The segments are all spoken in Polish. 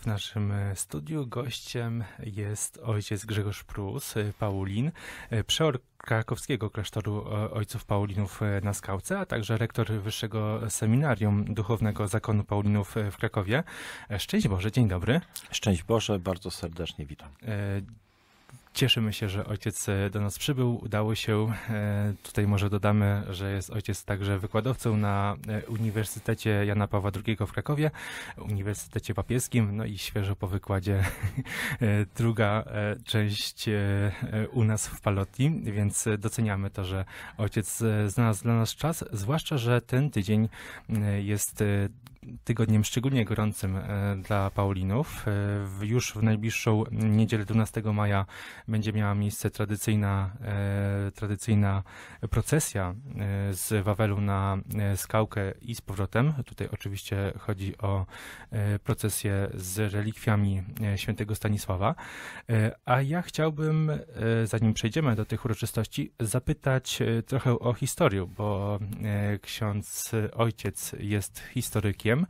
W naszym e, studiu gościem jest ojciec Grzegorz Prus, e, Paulin, e, przeor krakowskiego klasztoru ojców Paulinów na Skałce, a także rektor Wyższego Seminarium Duchownego Zakonu Paulinów w Krakowie. Szczęść Boże, dzień dobry. Szczęść Boże, bardzo serdecznie witam. Cieszymy się, że ojciec e, do nas przybył, udało się. E, tutaj może dodamy, że jest ojciec także wykładowcą na e, Uniwersytecie Jana Pawła II w Krakowie, Uniwersytecie Papieskim, no i świeżo po wykładzie druga część u nas w Palotti, więc doceniamy to, że ojciec znalazł dla nas czas, zwłaszcza, że ten tydzień jest tygodniem szczególnie gorącym e, dla Paulinów. E, już w najbliższą niedzielę 12 maja będzie miała miejsce tradycyjna, e, tradycyjna procesja z Wawelu na skałkę i z powrotem. Tutaj oczywiście chodzi o procesję z relikwiami świętego Stanisława. A ja chciałbym, zanim przejdziemy do tych uroczystości, zapytać trochę o historię, bo ksiądz ojciec jest historykiem E,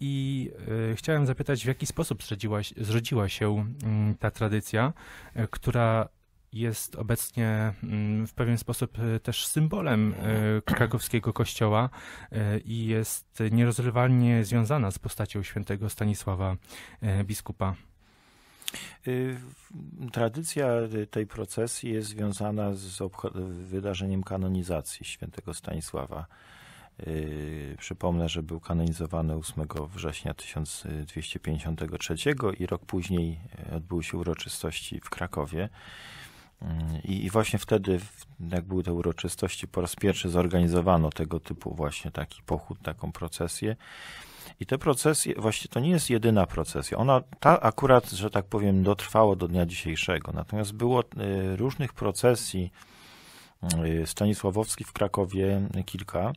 i e, chciałem zapytać, w jaki sposób zrodziła, zrodziła się mm, ta tradycja, e, która jest obecnie mm, w pewien sposób też symbolem krakowskiego kościoła i jest nierozrywalnie związana z postacią świętego Stanisława biskupa. Tradycja tej procesji jest związana z wydarzeniem kanonizacji świętego Stanisława Yy, przypomnę, że był kanonizowany 8 września 1253 i rok później yy, odbyły się uroczystości w Krakowie. Yy, I, właśnie wtedy, jak były te uroczystości, po raz pierwszy zorganizowano tego typu właśnie taki pochód, taką procesję. I te procesje, właśnie to nie jest jedyna procesja. Ona ta akurat, że tak powiem, dotrwała do dnia dzisiejszego. Natomiast było różnych procesji Stanisławowskich w Krakowie kilka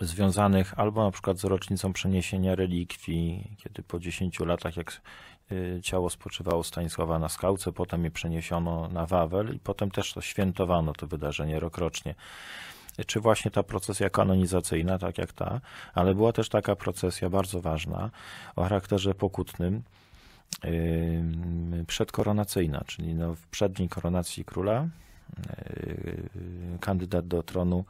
związanych albo na przykład z rocznicą przeniesienia relikwii, kiedy po 10 latach, jak y, ciało spoczywało Stanisława na skałce, potem je przeniesiono na Wawel i potem też to świętowano to wydarzenie rokrocznie. Czy właśnie ta procesja kanonizacyjna, tak jak ta, ale była też taka procesja bardzo ważna o charakterze pokutnym, przedkoronacyjna, czyli no, w przeddzień koronacji króla E, kandydat do tronu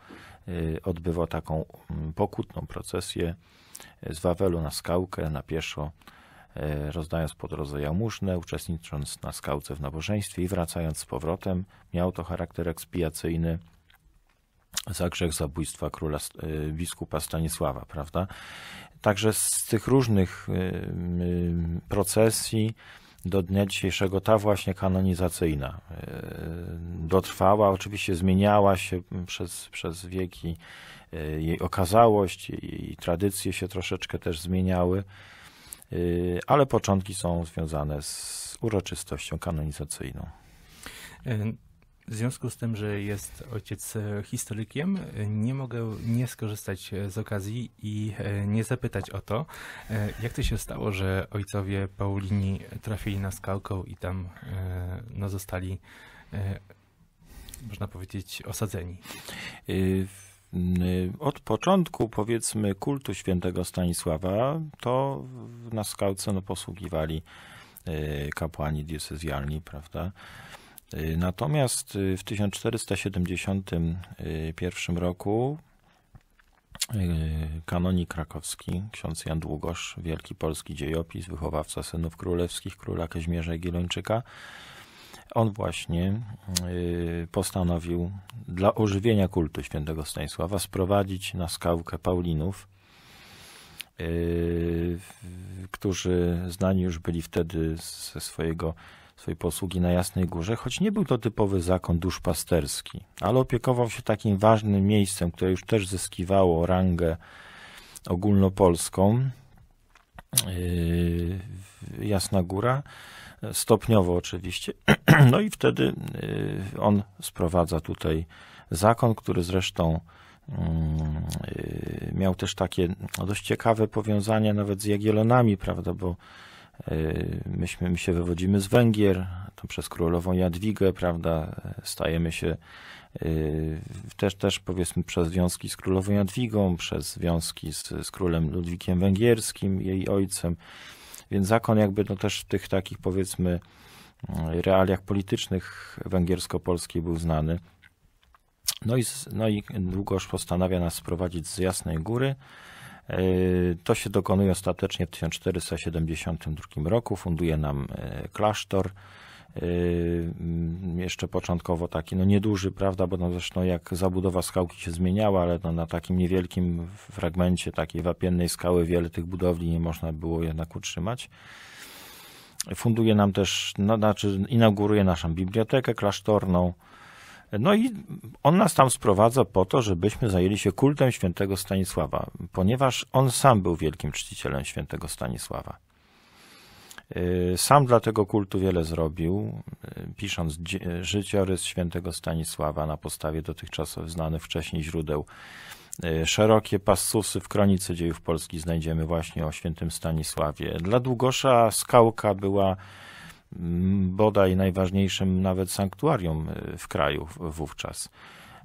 e, odbywał taką mm, pokutną procesję e, z Wawelu na skałkę, na pieszo, rozdając po drodze jałmużnę, uczestnicząc na skałce w nabożeństwie i wracając z powrotem. Miał to charakter ekspiacyjny za grzech zabójstwa króla biskupa Stanisława, prawda? Także z tych różnych procesji do dnia dzisiejszego ta właśnie kanonizacyjna e, dotrwała, oczywiście zmieniała się przez, przez wieki, e, jej okazałość, i tradycje się troszeczkę też zmieniały, e, ale początki są związane z uroczystością kanonizacyjną. W związku z tym, że jest ojciec e, historykiem, nie mogę nie skorzystać e, z okazji i e, nie zapytać o to, jak to się stało, że ojcowie Paulini trafili na Skalką i tam no, zostali, można powiedzieć, osadzeni. Od początku, powiedzmy, kultu świętego Stanisława, to na Skałce no, posługiwali kapłani diecezjalni, prawda? Y, natomiast y, w 1471 y, roku kanonik krakowski, ksiądz Jan Długosz, wielki polski dziejopis, wychowawca synów królewskich, króla Kazimierza Gilończyka, on właśnie postanowił dla ożywienia kultu świętego Stanisława sprowadzić na skałkę Paulinów, którzy znani już byli wtedy ze swojego swojej posługi na Jasnej Górze, choć nie był to typowy zakon duszpasterski, ale opiekował się takim ważnym miejscem, które już też zyskiwało rangę ogólnopolską. Yy, Jasna Góra, stopniowo oczywiście. No i wtedy yy, on sprowadza tutaj zakon, który zresztą yy, miał też takie dość ciekawe powiązania nawet z Jagielonami, prawda, bo Y, myśmy, my się wywodzimy z Węgier, to przez królową Jadwigę, prawda, y, stajemy się y, też, też powiedzmy przez związki z królową Jadwigą, przez związki z, z królem Ludwikiem Węgierskim, jej ojcem, więc zakon jakby no też w tych takich powiedzmy realiach politycznych węgiersko-polskiej był znany. No i, no i długoż postanawia nas sprowadzić z Jasnej Góry, E, to się dokonuje ostatecznie w 1472 roku. Funduje nam e, klasztor. E, jeszcze początkowo taki, no nieduży, prawda, bo no zresztą jak zabudowa skałki się zmieniała, ale no na takim niewielkim fragmencie takiej wapiennej skały wiele tych budowli nie można było jednak utrzymać. Funduje nam też, no, znaczy inauguruje naszą bibliotekę klasztorną, no i on nas tam sprowadza po to, żebyśmy zajęli się kultem świętego Stanisława, ponieważ on sam był wielkim czcicielem świętego Stanisława. Y, sam dla tego kultu wiele zrobił, y, pisząc życiorys świętego Stanisława na podstawie dotychczasowych znanych wcześniej źródeł. Y, szerokie pasusy w Kronice Dziejów Polski znajdziemy właśnie o świętym Stanisławie. Dla Długosza skałka była bodaj najważniejszym nawet sanktuarium y, w kraju wówczas,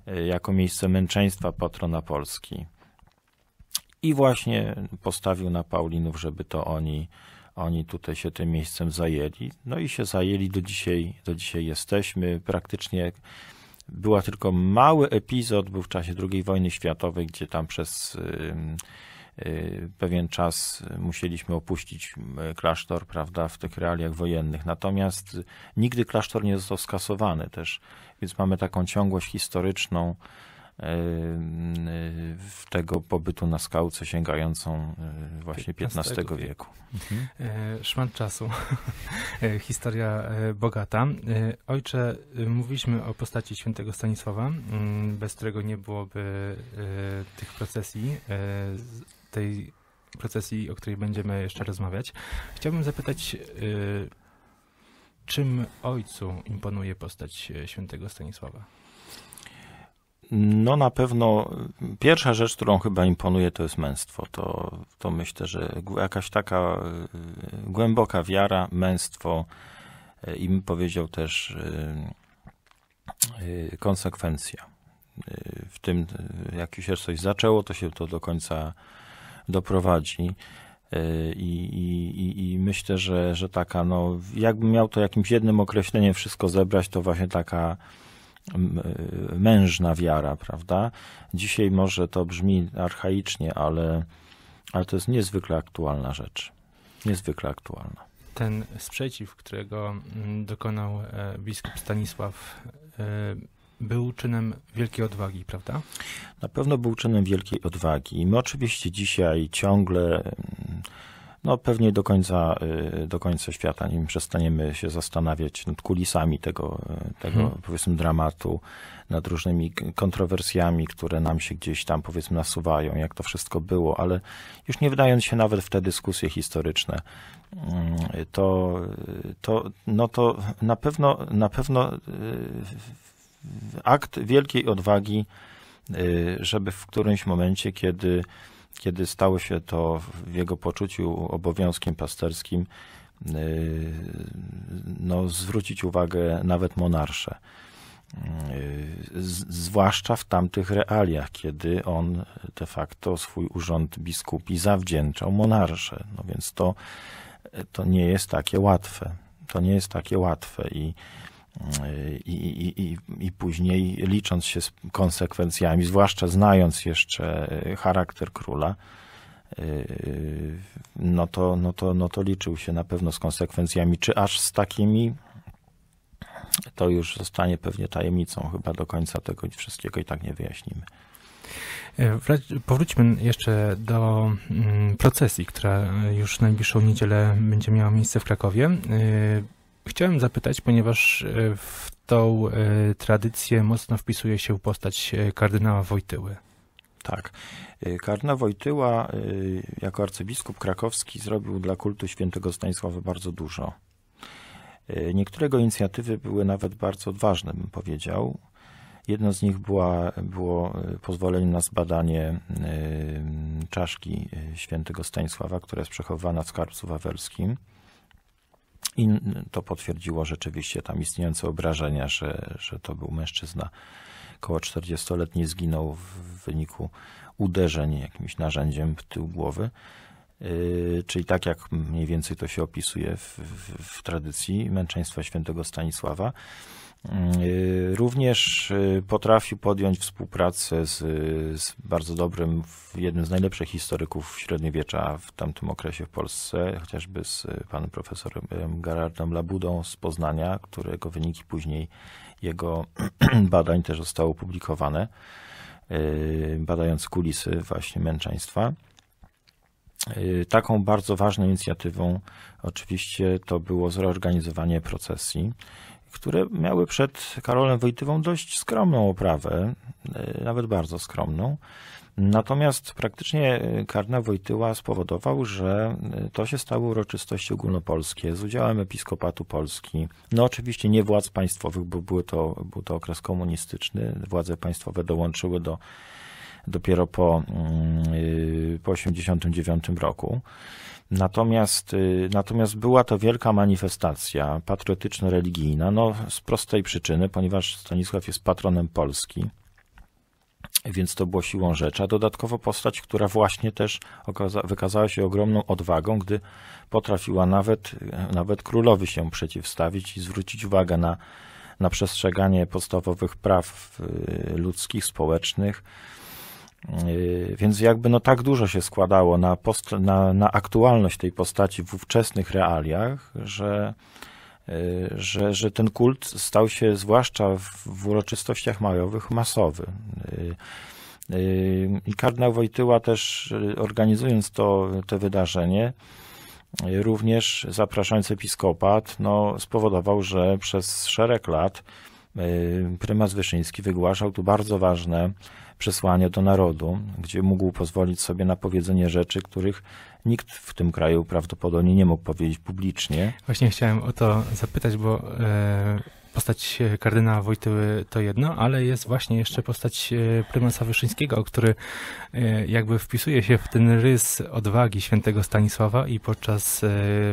y, jako miejsce męczeństwa patrona Polski. I właśnie postawił na Paulinów, żeby to oni, oni tutaj się tym miejscem zajęli. No i się zajęli, do dzisiaj, do dzisiaj jesteśmy. Praktycznie była tylko mały epizod, był w czasie II wojny światowej, gdzie tam przez... Yy, Y, pewien czas musieliśmy opuścić y, klasztor, prawda, w tych realiach wojennych. Natomiast nigdy klasztor nie został skasowany też, więc mamy taką ciągłość historyczną tego pobytu na skałce sięgającą e, właśnie XV wieku. Mhm. E, szmat czasu. E, historia bogata. Ojcze, mówiliśmy o postaci świętego Stanisława, mm, bez którego nie byłoby tych procesji, tej procesji, o której będziemy jeszcze rozmawiać. Chciałbym zapytać, czym ojcu imponuje postać świętego Stanisława? No na pewno y, pierwsza rzecz, którą chyba imponuje, to jest męstwo. To, to myślę, że jakaś taka y, głęboka wiara, męstwo y, i bym powiedział też konsekwencja. W tym, jak się coś zaczęło, to się to do końca doprowadzi. I, i, I, myślę, że, że taka, no, jakbym miał to jakimś jednym określeniem wszystko zebrać, to właśnie taka mężna wiara, prawda? Dzisiaj może to brzmi archaicznie, ale, ale to jest niezwykle aktualna rzecz. Niezwykle aktualna. Ten sprzeciw, którego dokonał e, biskup Stanisław, e, był czynem wielkiej odwagi, prawda? Na pewno był czynem wielkiej odwagi. I my oczywiście dzisiaj ciągle no pewnie do końca, y, do końca świata, nim przestaniemy się zastanawiać nad kulisami tego, y, tego hmm. powiedzmy dramatu, nad różnymi kontrowersjami, które nam się gdzieś tam powiedzmy nasuwają, jak to wszystko było, ale już nie wydając się nawet w te dyskusje historyczne, mm, to, to, no to na pewno, na pewno y, akt wielkiej odwagi, żeby w którymś momencie, kiedy kiedy stało się to w jego poczuciu obowiązkiem pasterskim, y, no, zwrócić uwagę nawet monarsze. Y, zwłaszcza w tamtych realiach, kiedy on de facto swój urząd biskupi zawdzięczał monarsze. No więc to, to nie jest takie łatwe. To nie jest takie łatwe i i, i, i, i później licząc się z konsekwencjami, zwłaszcza znając jeszcze charakter króla, y, no to, no, to, no to liczył się na pewno z konsekwencjami. Czy aż z takimi, to już zostanie pewnie tajemnicą. Chyba do końca tego wszystkiego i tak nie wyjaśnimy. E, powróćmy jeszcze do mm, procesji, która już najbliższą niedzielę będzie miała miejsce w Krakowie. E, Chciałem zapytać, ponieważ e, w tą e, tradycję mocno wpisuje się postać e, kardynała Wojtyły. Tak. Kardynał Wojtyła jako arcybiskup krakowski zrobił dla kultu świętego Stanisława bardzo dużo. Niektóre jego inicjatywy były nawet bardzo odważne, bym powiedział. Jedną z nich była, było pozwolenie na zbadanie czaszki świętego Stanisława, która jest przechowywana w skarbcu wawelskim. I to potwierdziło rzeczywiście tam istniejące obrażenia, że, że to był mężczyzna około 40-letni, zginął w wyniku uderzeń jakimś narzędziem w tył głowy. Yy, czyli tak jak mniej więcej to się opisuje w, w, w tradycji męczeństwa świętego Stanisława. Y, również y, potrafił podjąć współpracę z, z, bardzo dobrym, jednym z najlepszych historyków średniowiecza w tamtym okresie w Polsce, chociażby z panem profesorem Gerardem Labudą z Poznania, którego wyniki później jego badań też zostały opublikowane, y, badając kulisy właśnie męczeństwa. Taką bardzo ważną inicjatywą oczywiście to było zorganizowanie procesji które miały przed Karolem Wojtywą dość skromną oprawę, e, nawet bardzo skromną. Natomiast praktycznie e, Karna Wojtyła spowodował, że e, to się stało uroczystości ogólnopolskie z udziałem Episkopatu Polski. No oczywiście nie władz państwowych, bo były to, był to okres komunistyczny. Władze państwowe dołączyły do dopiero po, mm, y, po 1989 roku. Natomiast, y, natomiast była to wielka manifestacja patriotyczno-religijna, no z prostej przyczyny, ponieważ Stanisław jest patronem Polski, więc to było siłą rzeczy. A dodatkowo postać, która właśnie też wykazała się ogromną odwagą, gdy potrafiła nawet, nawet królowi się przeciwstawić i zwrócić uwagę na, na przestrzeganie podstawowych praw y, ludzkich, społecznych Y, więc jakby no tak dużo się składało na, post, na, na aktualność tej postaci w ówczesnych realiach, że, y, że, że ten kult stał się zwłaszcza w, w uroczystościach majowych masowy. Y, I kardynał Wojtyła też organizując to, to wydarzenie, również zapraszając episkopat, no, spowodował, że przez szereg lat prymas Wyszyński wygłaszał tu bardzo ważne przesłanie do narodu, gdzie mógł pozwolić sobie na powiedzenie rzeczy, których nikt w tym kraju prawdopodobnie nie mógł powiedzieć publicznie. Właśnie chciałem o to zapytać, bo e, postać e, kardynała Wojtyły to jedno, ale jest właśnie jeszcze postać e, prymasa Wyszyńskiego, który e, jakby wpisuje się w ten rys odwagi świętego Stanisława i podczas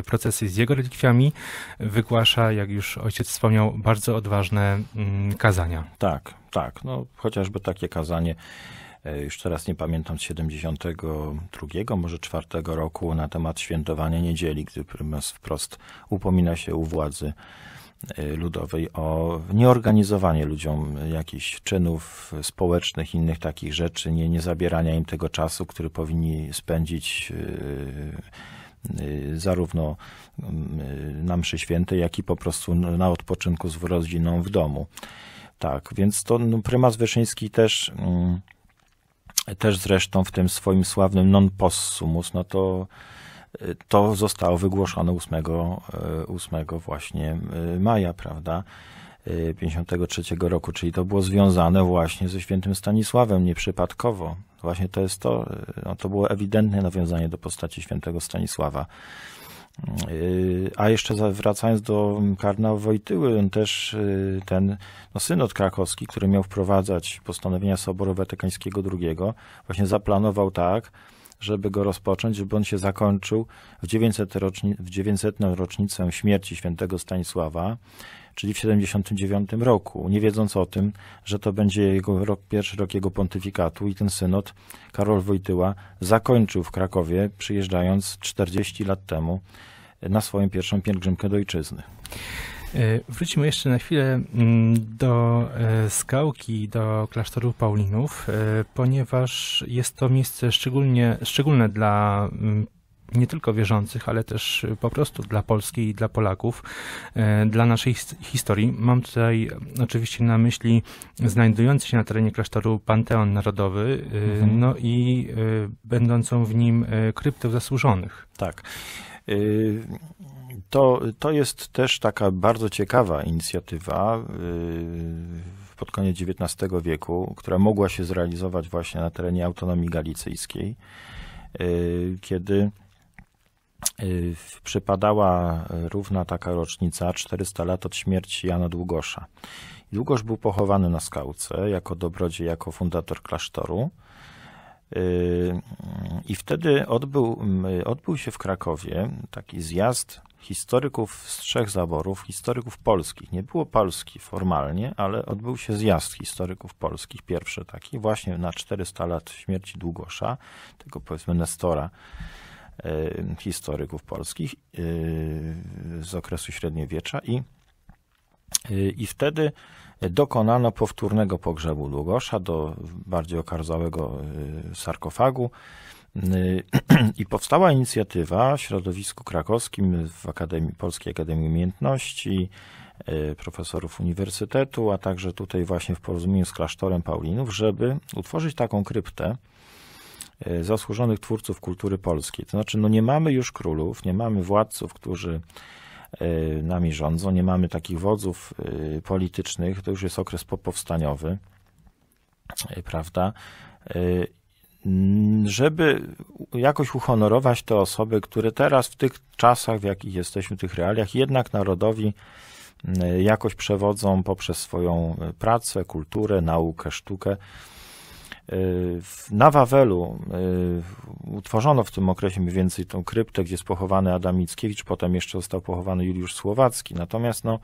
procesji z jego relikwiami wygłasza, jak już ojciec wspomniał, bardzo odważne mm, kazania. Tak, tak. No, chociażby takie kazanie już teraz nie pamiętam, z 72, może 4 roku na temat świętowania niedzieli, gdy prymas wprost upomina się u władzy Y, ludowej o nieorganizowanie ludziom jakichś czynów społecznych, innych takich rzeczy, nie, nie zabierania im tego czasu, który powinni spędzić y, y, zarówno na mszy świętej, jak i po prostu na odpoczynku z rodziną w domu. Tak, więc to no, prymas Wyszyński też, mm, też zresztą w tym swoim sławnym non possumus, no to to zostało wygłoszone 8, 8 e, właśnie e, maja, prawda? 53 e, roku, czyli to było związane właśnie ze świętym Stanisławem, nieprzypadkowo. Właśnie to jest to, no to było ewidentne nawiązanie do postaci świętego Stanisława. A jeszcze wracając do kardynała Wojtyły, on też ten no, synod krakowski, który miał wprowadzać postanowienia Soboru Watykańskiego II, właśnie zaplanował tak, żeby go rozpocząć, żeby on się zakończył w 900, w 900 rocznicę śmierci świętego Stanisława, czyli w 79 roku, nie wiedząc o tym, że to będzie jego rok, pierwszy rok jego pontyfikatu i ten synod Karol Wojtyła zakończył w Krakowie, przyjeżdżając 40 lat temu na swoją pierwszą pielgrzymkę do ojczyzny. E, wróćmy jeszcze na chwilę mm, do e, skałki, do klasztoru Paulinów, e, ponieważ jest to miejsce szczególnie, szczególne dla mm, nie tylko wierzących, ale też po prostu dla Polski i dla Polaków, dla naszej historii. Mam tutaj oczywiście na myśli znajdujący się na terenie klasztoru Panteon Narodowy, mhm. no i będącą w nim kryptę zasłużonych. Tak. To, to jest też taka bardzo ciekawa inicjatywa yy, pod koniec XIX wieku, która mogła się zrealizować właśnie na terenie autonomii galicyjskiej, yy, kiedy yy, przypadała równa taka rocznica 400 lat od śmierci Jana Długosza. Długosz był pochowany na skałce jako dobrodziej, jako fundator klasztoru. I wtedy odbył, odbył się w Krakowie taki zjazd historyków z trzech zaborów, historyków polskich. Nie było Polski formalnie, ale odbył się zjazd historyków polskich, pierwszy taki, właśnie na 400 lat śmierci Długosza, tego powiedzmy Nestora e, historyków polskich e, z okresu średniowiecza i, e, i wtedy dokonano powtórnego pogrzebu Długosza do bardziej okarzałego sarkofagu Y, I powstała inicjatywa w środowisku krakowskim, w Akademii, Polskiej Akademii Umiejętności, y, profesorów uniwersytetu, a także tutaj właśnie w porozumieniu z klasztorem Paulinów, żeby utworzyć taką kryptę y, zasłużonych twórców kultury polskiej. To znaczy, no nie mamy już królów, nie mamy władców, którzy nami rządzą, nie mamy takich wodzów politycznych, to już jest okres popowstaniowy, prawda? Mm, żeby jakoś uhonorować te osoby, które teraz w tych czasach, w jakich jesteśmy, w tych realiach, jednak narodowi mm, jakoś przewodzą poprzez swoją e, pracę, kulturę, naukę, sztukę. E, na Wawelu e, utworzono w tym okresie mniej więcej tą kryptę, gdzie jest pochowany Adam Mickiewicz, potem jeszcze został pochowany Juliusz Słowacki. Natomiast no,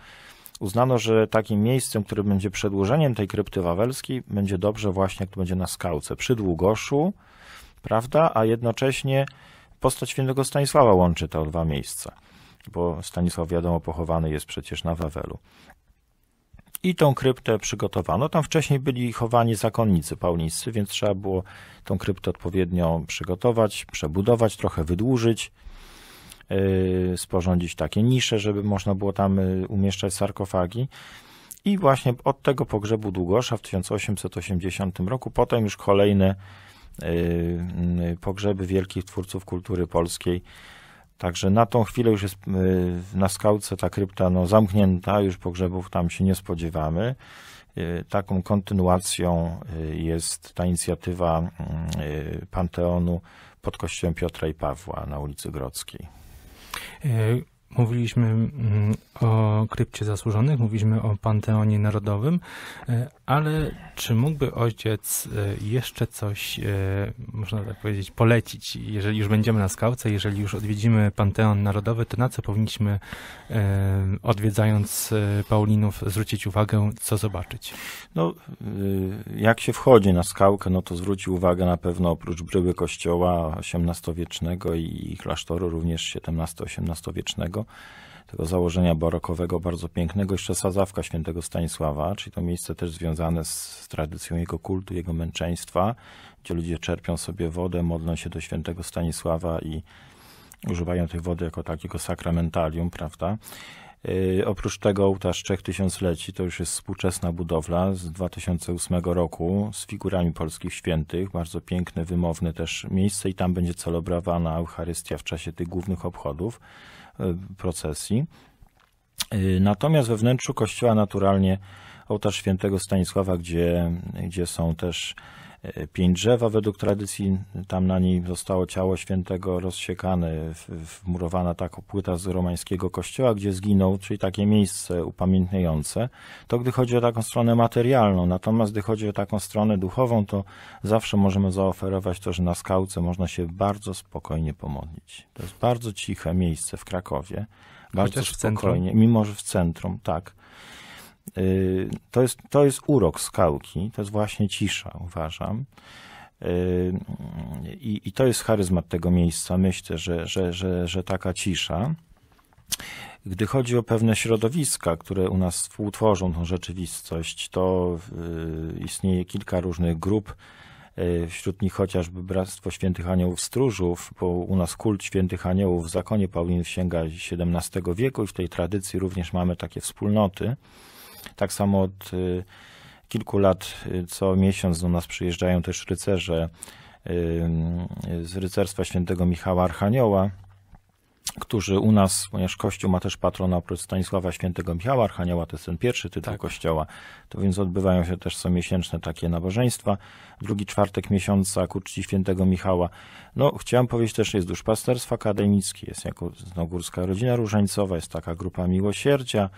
uznano, że takim miejscem, które będzie przedłużeniem tej krypty wawelskiej, będzie dobrze właśnie, jak to będzie na skałce, przy Długoszu, prawda, a jednocześnie postać świętego Stanisława łączy te dwa miejsca, bo Stanisław, wiadomo, pochowany jest przecież na Wawelu. I tą kryptę przygotowano. Tam wcześniej byli chowani zakonnicy paulińscy, więc trzeba było tą kryptę odpowiednio przygotować, przebudować, trochę wydłużyć, Y, sporządzić takie nisze, żeby można było tam y, umieszczać sarkofagi. I właśnie od tego pogrzebu Długosza w 1880 roku, potem już kolejne y, pogrzeby wielkich twórców kultury polskiej. Także na tą chwilę już jest na skałce ta krypta no, zamknięta, już pogrzebów tam się nie spodziewamy. Taką kontynuacją jest ta inicjatywa mm, Panteonu pod kościołem Piotra i Pawła na ulicy Grodzkiej. えー、Mówiliśmy mm, o krypcie zasłużonych, mówiliśmy o Panteonie Narodowym, e, ale czy mógłby ojciec e, jeszcze coś, e, można tak powiedzieć, polecić? Jeżeli już będziemy na skałce, jeżeli już odwiedzimy Panteon Narodowy, to na co powinniśmy, odwiedzając Paulinów, zwrócić uwagę, co zobaczyć? No, jak się wchodzi na skałkę, no to zwróci uwagę na pewno oprócz bryły kościoła XVIII-wiecznego i klasztoru również XVII-XVIII-wiecznego tego, założenia barokowego, bardzo pięknego, jeszcze sadzawka świętego Stanisława, czyli to miejsce też związane z, tradycją jego kultu, jego męczeństwa, gdzie ludzie czerpią sobie wodę, modlą się do świętego Stanisława i używają tej wody jako takiego sakramentarium, prawda? Yy, oprócz tego ołtarz Trzech Tysiącleci to już jest współczesna budowla z 2008 roku z figurami polskich świętych. Bardzo piękne, wymowne też miejsce i tam będzie celebrowana Eucharystia w czasie tych głównych obchodów. E, procesji. E, natomiast we wnętrzu kościoła naturalnie ołtarz świętego Stanisława, gdzie, gdzie są też E, pięć drzewa według tradycji. Tam na nim zostało ciało świętego rozsiekane, wmurowana taka płyta z romańskiego kościoła, gdzie zginął, czyli takie miejsce upamiętniające. To gdy chodzi o taką stronę materialną, natomiast gdy chodzi o taką stronę duchową, to zawsze możemy zaoferować to, że na skałce można się bardzo spokojnie pomodlić. To jest bardzo ciche miejsce w Krakowie. Bardzo Chociaż w spokojnie, centrum? mimo że w centrum, tak. Y, to jest, to jest urok skałki, to jest właśnie cisza, uważam. Y, I, i to jest charyzmat tego miejsca, myślę, że, że, że, że taka cisza. Gdy chodzi o pewne środowiska, które u nas współtworzą tą rzeczywistość, to y, istnieje kilka różnych grup. Wśród nich chociażby Bractwo Świętych Aniołów Stróżów, bo u nas kult Świętych Aniołów w zakonie Paulinów sięga XVII wieku i w tej tradycji również mamy takie wspólnoty. Tak samo od y, kilku lat y, co miesiąc do nas przyjeżdżają też rycerze y, z rycerstwa świętego Michała Archanioła, którzy u nas, ponieważ Kościół ma też patrona oprócz Stanisława Świętego Michała Archanioła, to jest ten pierwszy tytuł tak. Kościoła, to więc odbywają się też co miesięczne takie nabożeństwa. Drugi czwartek miesiąca ku czci Świętego Michała. No, chciałem powiedzieć też, jest duszpasterstwo akademickie, jest jako znogórska Rodzina Różańcowa, jest taka grupa miłosierdzia,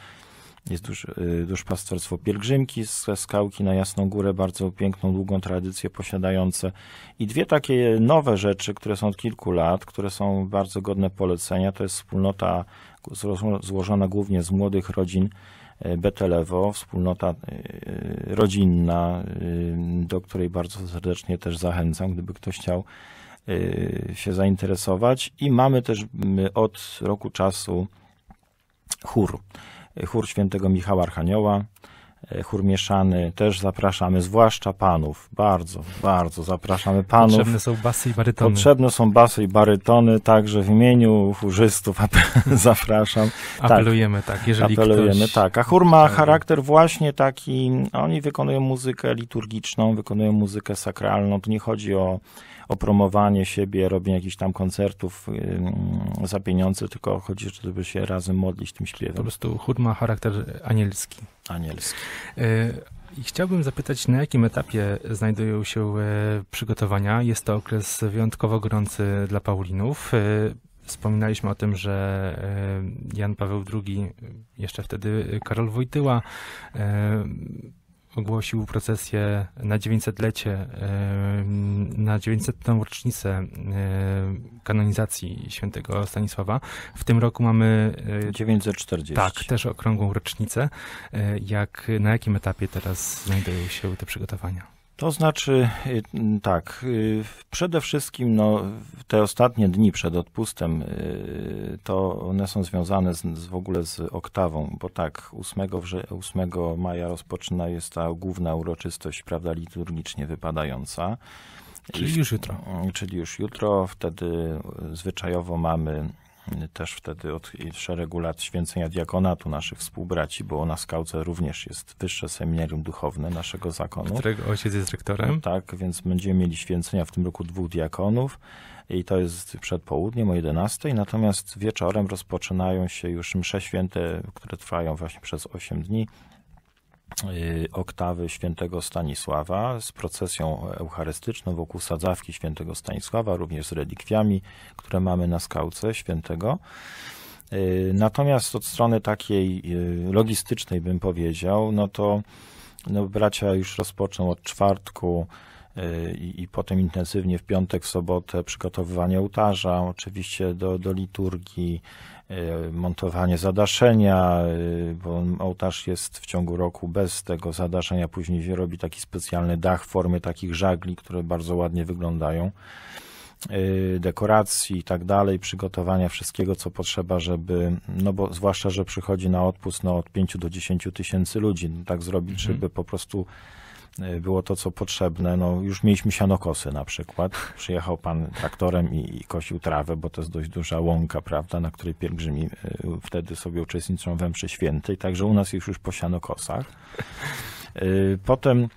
jest dusz, y, duszpasterstwo pielgrzymki z skałki na Jasną Górę, bardzo piękną, długą tradycję posiadające. I dwie takie nowe rzeczy, które są od kilku lat, które są bardzo godne polecenia. To jest wspólnota złożona głównie z młodych rodzin y, Betelewo, wspólnota y, rodzinna, do której bardzo serdecznie też zachęcam, gdyby ktoś chciał się zainteresować. I mamy też od roku czasu chór chór świętego Michała Archanioła, e, chór mieszany, też zapraszamy, zwłaszcza panów, bardzo, bardzo zapraszamy panów. Potrzebne są basy i barytony. Potrzebne są basy i barytony, także w imieniu chórzystów zapraszam. Tak. Apelujemy, tak, tak jeżeli Apelujemy, ktoś... tak. A chór ma charakter właśnie taki, oni wykonują muzykę liturgiczną, wykonują muzykę sakralną, to nie chodzi o o promowanie siebie, robienie jakichś tam koncertów za pieniądze, tylko chodzi, żeby się razem modlić tym śpiewem. Po prostu chór ma charakter anielski. Anielski. E, I chciałbym zapytać, na jakim etapie znajdują się e, przygotowania? Jest to okres wyjątkowo gorący dla Paulinów. E, wspominaliśmy o tym, że Jan Paweł II, jeszcze wtedy Karol Wojtyła, ogłosił procesję na 900-lecie, na 900. rocznicę kanonizacji świętego Stanisława. W tym roku mamy. 940. E, tak, też okrągłą rocznicę. E, jak, na jakim etapie teraz znajdują się te przygotowania? To znaczy, y, tak, y, przede wszystkim no, te ostatnie dni przed odpustem, y, to one są związane z, z w ogóle z oktawą, bo tak, 8, 8 maja rozpoczyna jest ta główna uroczystość, prawda, liturgicznie wypadająca. Czyli już jutro. Czyli już jutro, wtedy zwyczajowo mamy też wtedy od szeregu lat święcenia diakonatu naszych współbraci, bo na Skałce również jest wyższe seminarium duchowne naszego zakonu. Którego ojciec jest rektorem. Tak, więc będziemy mieli święcenia w tym roku dwóch diakonów i to jest przed południem o 11, natomiast wieczorem rozpoczynają się już msze święte, które trwają właśnie przez 8 dni Y, oktawy świętego Stanisława z procesją eucharystyczną wokół sadzawki świętego Stanisława, również z relikwiami, które mamy na skałce świętego. Y, natomiast od strony takiej y, logistycznej bym powiedział, no to no, bracia już rozpoczną od czwartku i, i, potem intensywnie w piątek, w sobotę przygotowywanie ołtarza, oczywiście do, do liturgii, E, montowanie zadaszenia, e, bo ołtarz jest w ciągu roku bez tego zadaszenia. Później się robi taki specjalny dach w formie takich żagli, które bardzo ładnie wyglądają. E, dekoracji i tak dalej, przygotowania wszystkiego, co potrzeba, żeby, no bo zwłaszcza, że przychodzi na odpust no, od 5 do 10 tysięcy ludzi, no, tak zrobić, mhm. żeby po prostu E, było to, co potrzebne. No, już mieliśmy sianokosy na przykład. Przyjechał pan traktorem i, i kosił trawę, bo to jest dość duża łąka, prawda, na której pielgrzymi e, wtedy sobie uczestniczą we mszy świętej. Także u nas jest już po sianokosach. E, potem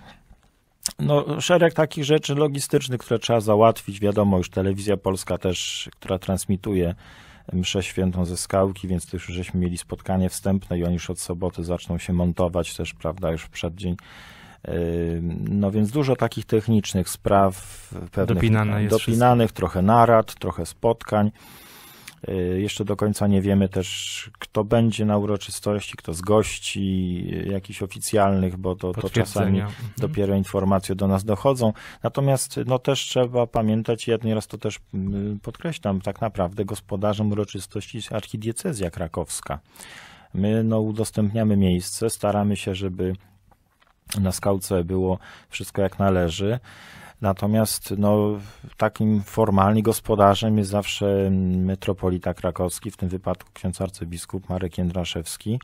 no, szereg takich rzeczy logistycznych, które trzeba załatwić. Wiadomo, już telewizja polska też, która transmituje mszę świętą ze skałki, więc też żeśmy mieli spotkanie wstępne i oni już od soboty zaczną się montować też, prawda, już przed przeddzień no więc dużo takich technicznych spraw, pewnych Dopinane dopinanych, wszystko. trochę narad, trochę spotkań. Y, jeszcze do końca nie wiemy też, kto będzie na uroczystości, kto z gości jakichś oficjalnych, bo to, to czasami mhm. dopiero informacje do nas dochodzą. Natomiast no, też trzeba pamiętać, ja nieraz to też mm, podkreślam, tak naprawdę gospodarzem uroczystości jest archidiecezja krakowska. My no, udostępniamy miejsce, staramy się, żeby na skałce było wszystko jak należy. Natomiast no, takim formalnie gospodarzem jest zawsze metropolita krakowski, w tym wypadku ksiądz arcybiskup Marek Jędraszewski.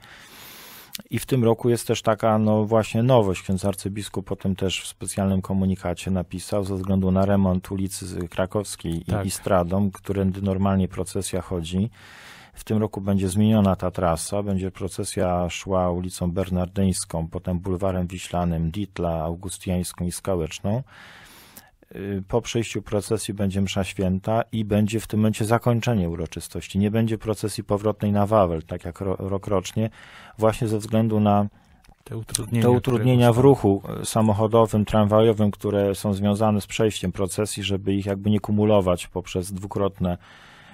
I w tym roku jest też taka no właśnie nowość. Ksiądz arcybiskup potem też w specjalnym komunikacie napisał ze względu na remont ulicy Krakowskiej tak. i stradą, którędy normalnie procesja chodzi w tym roku będzie zmieniona ta trasa, będzie procesja szła ulicą Bernardyńską, potem bulwarem Wiślanym, Ditla, Augustiańską i Skałeczną. Y, po przejściu procesji będzie msza święta i będzie w tym momencie zakończenie uroczystości. Nie będzie procesji powrotnej na Wawel, tak jak rokrocznie, właśnie ze względu na te utrudnienia, te utrudnienia w ruchu samochodowym, tramwajowym, które są związane z przejściem procesji, żeby ich jakby nie kumulować poprzez dwukrotne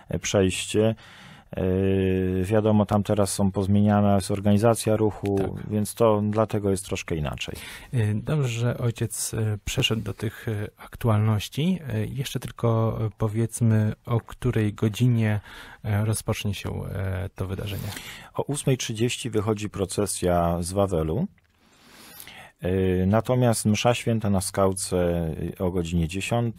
e, przejście. Yy, wiadomo, tam teraz są pozmieniane, jest organizacja ruchu, tak. więc to dlatego jest troszkę inaczej. Yy, dobrze, że ojciec yy, przeszedł do tych aktualności. Jeszcze tylko powiedzmy, o której godzinie rozpocznie się to wydarzenie. O 8.30 wychodzi procesja z Wawelu. Natomiast msza święta na skałce o godzinie 10.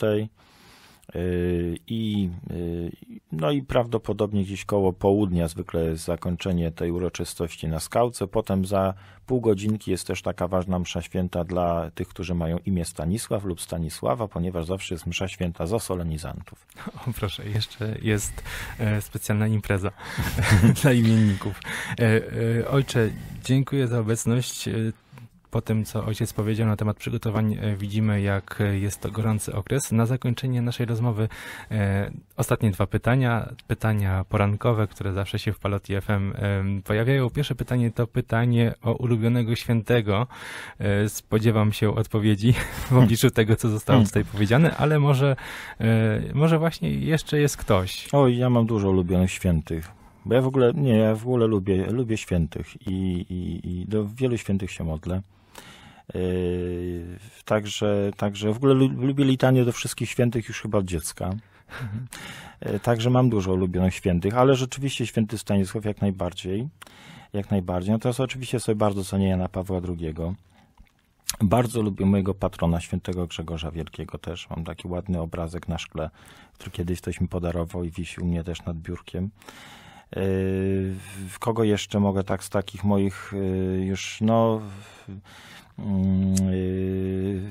Yy, I, yy, no i prawdopodobnie gdzieś koło południa zwykle jest zakończenie tej uroczystości na skałce. Potem za pół godzinki jest też taka ważna msza święta dla tych, którzy mają imię Stanisław lub Stanisława, ponieważ zawsze jest msza święta za solenizantów. O proszę, jeszcze jest e, specjalna impreza dla imienników. E, e, ojcze, dziękuję za obecność. Po tym, co ojciec powiedział na temat przygotowań, e, widzimy, jak e, jest to gorący okres. Na zakończenie naszej rozmowy e, ostatnie dwa pytania. Pytania porankowe, które zawsze się w Paloti FM e, pojawiają. Pierwsze pytanie to pytanie o ulubionego świętego. E, spodziewam się odpowiedzi w obliczu tego, co zostało tutaj powiedziane, ale może, e, może właśnie jeszcze jest ktoś. Oj, ja mam dużo ulubionych świętych. Bo ja w ogóle, nie, ja w ogóle lubię, lubię świętych i, i, i do wielu świętych się modlę. Yy, także, także w ogóle lubię litanie do wszystkich świętych już chyba od dziecka. Mhm. Yy, także mam dużo ulubionych świętych, ale rzeczywiście święty Stanisław jak najbardziej. Jak najbardziej. Natomiast no oczywiście sobie bardzo cenię Jana Pawła II. Bardzo lubię mojego patrona, świętego Grzegorza Wielkiego też. Mam taki ładny obrazek na szkle, który kiedyś ktoś mi podarował i wisi u mnie też nad biurkiem. Yy, kogo jeszcze mogę tak z takich moich już, no Mm,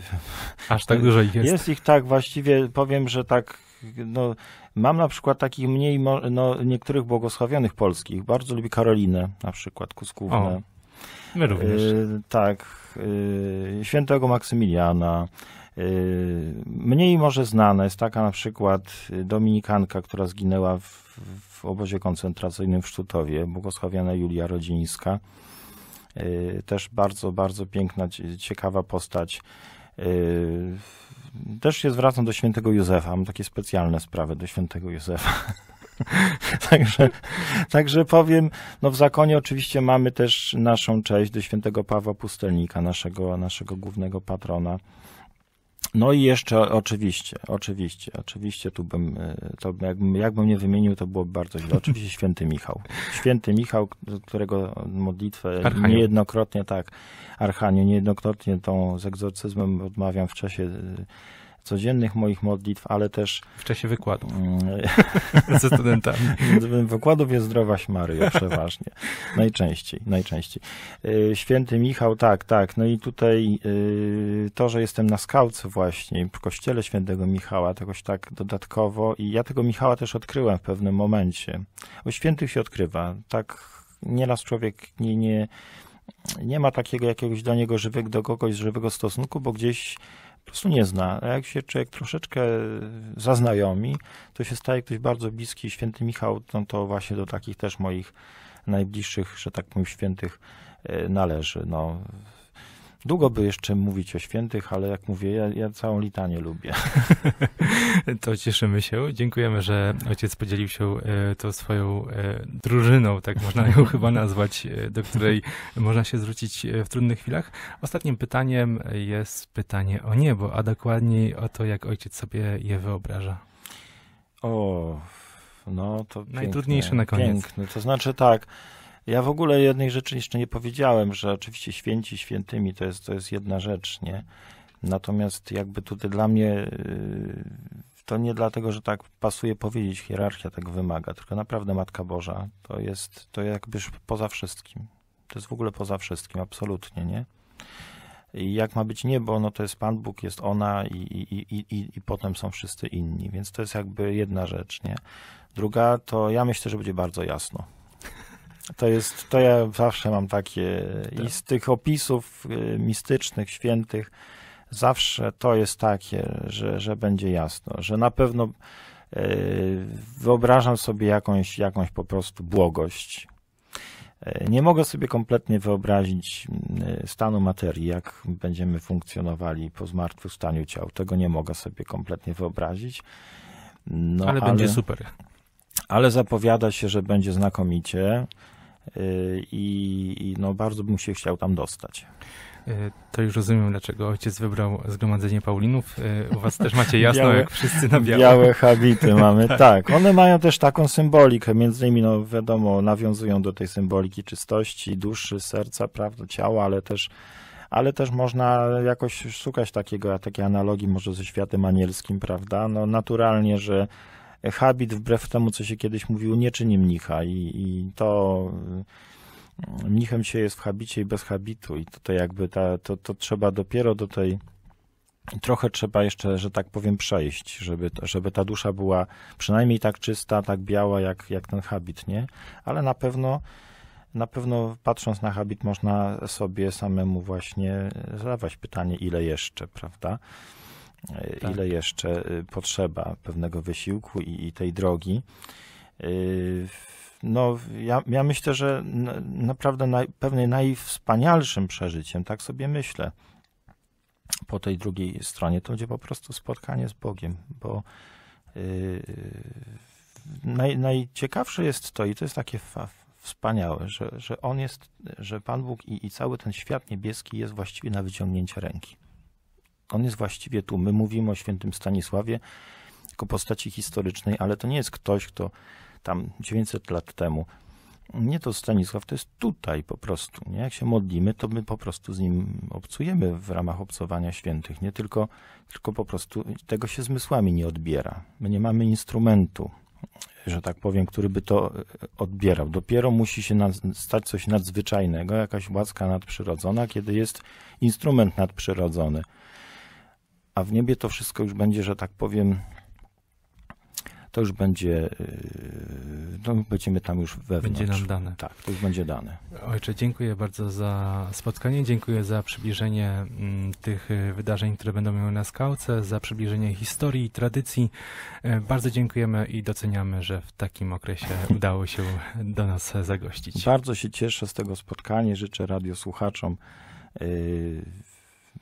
Aż tak dużo ich jest. Jest ich tak, właściwie powiem, że tak, no, mam na przykład takich mniej, no, niektórych błogosławionych polskich. Bardzo lubię Karolinę, na przykład, Kuskównę. my również. Y, tak, y, świętego Maksymiliana. Y, mniej może znana jest taka na przykład Dominikanka, która zginęła w, w obozie koncentracyjnym w Sztutowie, błogosławiana Julia Rodzińska. Y, też bardzo, bardzo piękna, ciekawa postać. Y, też się zwracam do świętego Józefa. Mam takie specjalne sprawy do świętego Józefa. także, także powiem, no w zakonie oczywiście mamy też naszą cześć do świętego Pawła Pustelnika, naszego, naszego głównego patrona. No i jeszcze oczywiście, oczywiście, oczywiście tu bym, e, to jakbym, jakbym nie wymienił, to byłoby bardzo źle. Oczywiście święty Michał. Święty Michał, którego modlitwę Archanio. niejednokrotnie, tak, Archaniu, niejednokrotnie tą z egzorcyzmem odmawiam w czasie e, codziennych moich modlitw, ale też... W czasie wykładów. Mm, Ze studentami. Wykładów jest zdrowaś Maryjo przeważnie. Najczęściej, najczęściej. Y, święty Michał, tak, tak. No i tutaj y, to, że jestem na skałce właśnie, w kościele świętego Michała, jakoś tak dodatkowo i ja tego Michała też odkryłem w pewnym momencie. O świętych się odkrywa. Tak nieraz człowiek nie, nie, nie ma takiego jakiegoś do niego żywego, do kogoś żywego stosunku, bo gdzieś prostu nie zna. A jak się człowiek troszeczkę zaznajomi, to się staje ktoś bardzo bliski. Święty Michał, no to właśnie do takich też moich najbliższych, że tak powiem, świętych e, należy. No, Długo by jeszcze mówić o świętych, ale jak mówię, ja, ja całą litanię lubię. to cieszymy się. Dziękujemy, że ojciec podzielił się e, tą swoją e, drużyną, tak można ją chyba nazwać, e, do której można się zwrócić w trudnych chwilach. Ostatnim pytaniem jest pytanie o niebo, a dokładniej o to, jak ojciec sobie je wyobraża. O, no to. Najtrudniejsze piękne, na koniec. Piękne. To znaczy tak. Ja w ogóle jednej rzeczy jeszcze nie powiedziałem, że oczywiście święci świętymi to jest, to jest jedna rzecz, nie? Natomiast jakby tutaj dla mnie y, to nie dlatego, że tak pasuje powiedzieć, hierarchia tak wymaga, tylko naprawdę Matka Boża to jest, to jakbyś poza wszystkim. To jest w ogóle poza wszystkim, absolutnie, nie? I jak ma być niebo, no to jest Pan Bóg, jest ona i, i, i, i, i potem są wszyscy inni, więc to jest jakby jedna rzecz, nie? Druga to ja myślę, że będzie bardzo jasno. To jest, to ja zawsze mam takie, tak. i z tych opisów y, mistycznych, świętych, zawsze to jest takie, że, że będzie jasno, że na pewno y, wyobrażam sobie jakąś, jakąś po prostu błogość. Y, nie mogę sobie kompletnie wyobrazić stanu materii, jak będziemy funkcjonowali po zmartwychwstaniu ciał. Tego nie mogę sobie kompletnie wyobrazić. No, ale, ale będzie super. Ale zapowiada się, że będzie znakomicie. Y, i, i no bardzo bym się chciał tam dostać. Y, to już rozumiem, dlaczego ojciec wybrał zgromadzenie Paulinów. Y, u was też macie jasno, białe, jak wszyscy na białe. Białe habity mamy, tak. tak. One mają też taką symbolikę, między innymi, no wiadomo, nawiązują do tej symboliki czystości, duszy, serca, prawda, ciała, ale też ale też można jakoś szukać takiego, takiej analogii może ze światem anielskim, prawda? No naturalnie, że habit, wbrew temu, co się kiedyś mówiło, nie czyni mnicha i, i to mm, mnichem się jest w habicie i bez habitu i to, to jakby ta, to, to trzeba dopiero do tej trochę trzeba jeszcze, że tak powiem, przejść, żeby, żeby ta dusza była przynajmniej tak czysta, tak biała, jak, jak ten habit, nie? Ale na pewno na pewno patrząc na habit można sobie samemu właśnie zadawać pytanie, ile jeszcze, prawda? tak. ile jeszcze y, potrzeba pewnego wysiłku i, i tej drogi. Y, no, ja, ja myślę, że naprawdę naj, pewnie najwspanialszym przeżyciem, tak sobie myślę, po tej drugiej stronie to będzie po prostu spotkanie z Bogiem, bo y, naj, najciekawsze jest to, i to jest takie fa, wspaniałe, że, że On jest, że Pan Bóg i, i cały ten świat niebieski jest właściwie na wyciągnięcie ręki. On jest właściwie tu. My mówimy o świętym Stanisławie jako postaci historycznej, ale to nie jest ktoś, kto tam 900 lat temu. Nie to Stanisław, to jest tutaj po prostu. Nie? Jak się modlimy, to my po prostu z nim obcujemy w ramach obcowania świętych. Nie tylko, tylko po prostu tego się zmysłami nie odbiera. My nie mamy instrumentu, że tak powiem, który by to e, odbierał. Dopiero musi się stać coś nadzwyczajnego, jakaś łaska nadprzyrodzona, kiedy jest instrument nadprzyrodzony a w niebie to wszystko już będzie, że tak powiem, to już będzie, no będziemy tam już wewnątrz. Będzie nam dane. Tak, to już będzie dane. Ojcze, dziękuję bardzo za spotkanie, dziękuję za przybliżenie mm, tych y, wydarzeń, które będą miały na skałce, za przybliżenie historii i tradycji. E, bardzo dziękujemy i doceniamy, że w takim okresie udało się do nas zagościć. Bardzo się cieszę z tego spotkania, życzę radiosłuchaczom y,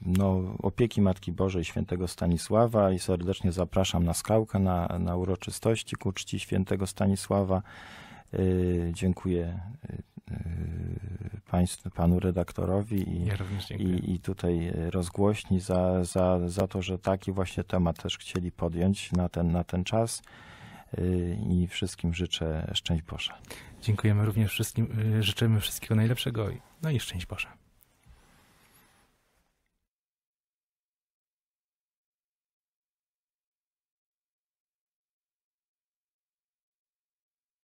no, opieki Matki Bożej Świętego Stanisława i serdecznie zapraszam na skałkę, na, na uroczystości ku czci Świętego Stanisława. Yy, dziękuję y, państwu, panu redaktorowi i, ja i, i, tutaj rozgłośni za, za, za to, że taki właśnie temat też chcieli podjąć na ten, na ten czas. Y, I wszystkim życzę szczęść Boże. Dziękujemy również wszystkim, y, życzymy wszystkiego najlepszego no i szczęść Boże.